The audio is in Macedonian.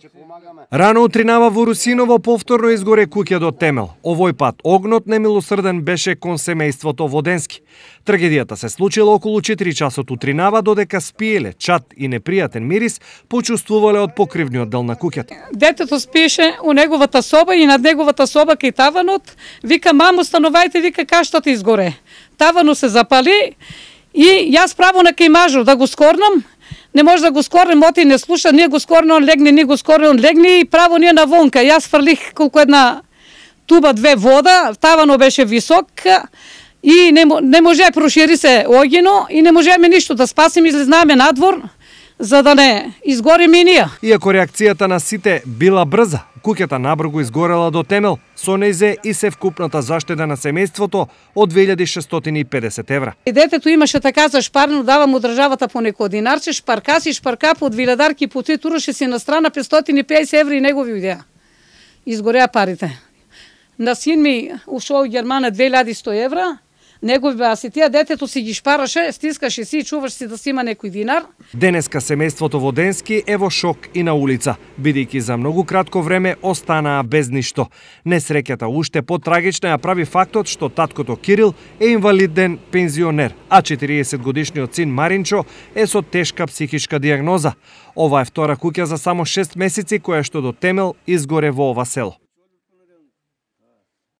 Значи, Рано утринава во Русиново повторно изгоре куќа до темел. Овој пат огнот немилосрден беше кон семејството Воденски. Трагедијата се случила околу 4 часот утринава додека спиеле, чат и непријатен мирис почувствувале од покривниот дел на куќата. Детето спиеше у неговата соба и над неговата соба кај таванот, вика мамо становајте, вика каштата изгоре. Таванот се запали и јас право на кај мажу да го скорнам не може да го скорнем, оти не слуша, ние го скорне, он легне, ние го скорне, он легне и право ние навонка. Јас фрлих колку една туба две вода, тавано беше висок, и не, не може прошири се огино и не можеме ништо да спасим излезнаме надвор, за да не изгори минија. Иако реакцијата на сите била брза, куќата набргу изгорела до темел, со нејзе и се вкупната заштеда на семејството од 2650 евра. И детето имаше така за шпарно, дава му државата по некој динарче, шпаркаси шпаркап од виледарки пути тураше си на страна 550 евра и негови идеја. Изгореа парите. На син ми ушол Германа 2100 евра, негови Тие детето си ги шпараше, стискаше си и чуваш си да си има некој динар. Денеска семејството во Денски е во шок и на улица, бидејќи за многу кратко време останаа без ништо. Несреќата уште потрагична ја прави фактот што таткото Кирил е инвалиден пензионер, а 40 годишниот син Маринчо е со тешка психичка диагноза. Ова е втора куќа за само 6 месеци која што до темел изгоре во ова село.